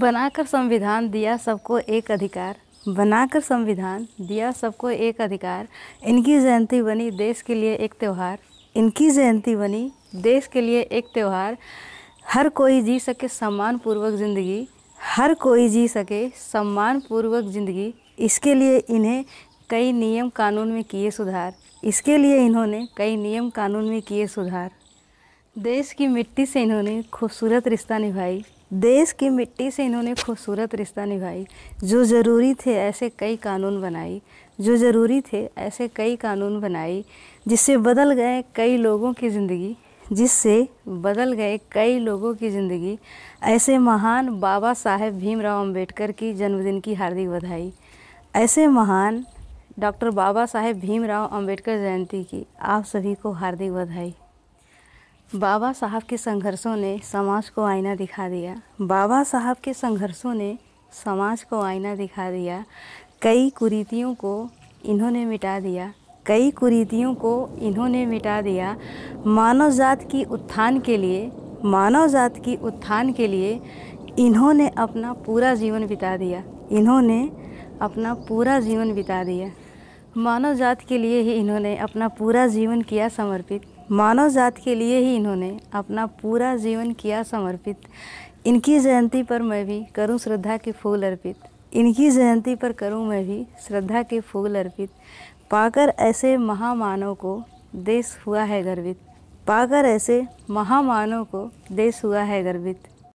बनाकर संविधान दिया सबको एक अधिकार बनाकर संविधान दिया सबको एक अधिकार इनकी जयंती बनी देश के लिए एक त्यौहार इनकी जयंती बनी देश के लिए एक त्यौहार हर कोई जी सके सम्मान पूर्वक ज़िंदगी हर कोई जी सके सम्मानपूर्वक ज़िंदगी इसके लिए इन्हें कई नियम कानून में किए सुधार इसके लिए इन्होंने कई नियम कानून में किए सुधार देश की मिट्टी से इन्होंने खूबसूरत रिश्ता निभाई देश की मिट्टी से इन्होंने खूबसूरत रिश्ता निभाई जो ज़रूरी थे ऐसे कई कानून बनाई जो ज़रूरी थे ऐसे कई कानून बनाई जिससे बदल गए कई लोगों की ज़िंदगी जिससे बदल गए कई लोगों की ज़िंदगी ऐसे महान बाबा साहेब भीमराव अंबेडकर की जन्मदिन की हार्दिक बधाई ऐसे महान डॉक्टर बाबा साहेब भीमराव अंबेडकर जयंती की आप सभी को हार्दिक बधाई बाबा साहब के संघर्षों ने समाज को आईना दिखा दिया बाबा साहब के संघर्षों ने समाज को आईना दिखा दिया कई कुरीतियों को इन्होंने मिटा दिया कई कुरीतियों को इन्होंने मिटा दिया मानव जात की उत्थान के लिए मानव जात की उत्थान के लिए इन्होंने अपना पूरा जीवन बिता दिया इन्होंने अपना पूरा जीवन बिता दिया मानव जात के लिए ही इन्होंने अपना पूरा जीवन किया समर्पित मानव जात के लिए ही इन्होंने अपना पूरा जीवन किया समर्पित इनकी जयंती पर मैं भी करूं श्रद्धा के फूल अर्पित इनकी जयंती पर करूं मैं भी श्रद्धा के फूल अर्पित पाकर ऐसे महामानव को देश हुआ है गर्वित पाकर ऐसे महामानव को देश हुआ है गर्वित